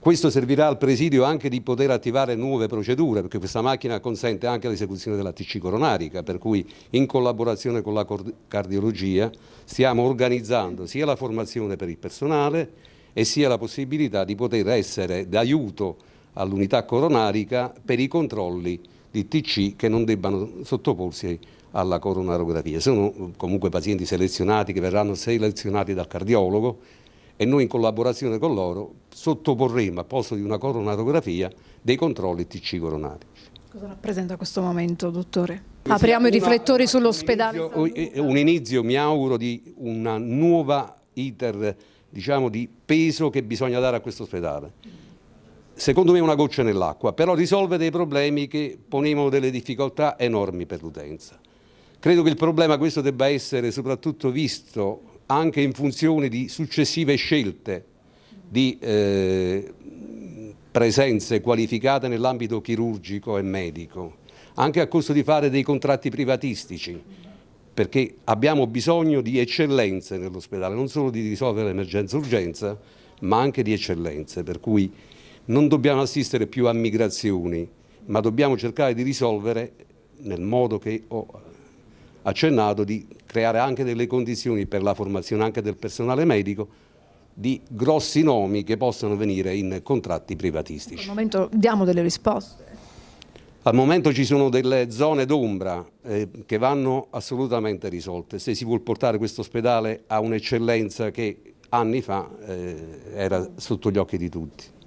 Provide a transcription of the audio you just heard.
Questo servirà al presidio anche di poter attivare nuove procedure, perché questa macchina consente anche l'esecuzione della TC coronarica, per cui in collaborazione con la cardiologia stiamo organizzando sia la formazione per il personale e sia la possibilità di poter essere d'aiuto all'unità coronarica per i controlli di TC che non debbano sottoporsi alla coronarografia. Sono comunque pazienti selezionati che verranno selezionati dal cardiologo e noi in collaborazione con loro sottoporremo a posto di una coronatografia dei controlli TC coronarici. Cosa rappresenta questo momento, dottore? Apriamo una, i riflettori sull'ospedale. Un, un inizio, mi auguro, di una nuova iter diciamo, di peso che bisogna dare a questo ospedale. Secondo me è una goccia nell'acqua, però risolve dei problemi che ponevano delle difficoltà enormi per l'utenza. Credo che il problema questo debba essere soprattutto visto anche in funzione di successive scelte di eh, presenze qualificate nell'ambito chirurgico e medico, anche a costo di fare dei contratti privatistici, perché abbiamo bisogno di eccellenze nell'ospedale, non solo di risolvere l'emergenza-urgenza, ma anche di eccellenze, per cui non dobbiamo assistere più a migrazioni, ma dobbiamo cercare di risolvere nel modo che ho accennato, di creare anche delle condizioni per la formazione anche del personale medico di grossi nomi che possano venire in contratti privatistici. Al momento diamo delle risposte. Al momento ci sono delle zone d'ombra eh, che vanno assolutamente risolte. Se si vuole portare questo ospedale a un'eccellenza che anni fa eh, era sotto gli occhi di tutti.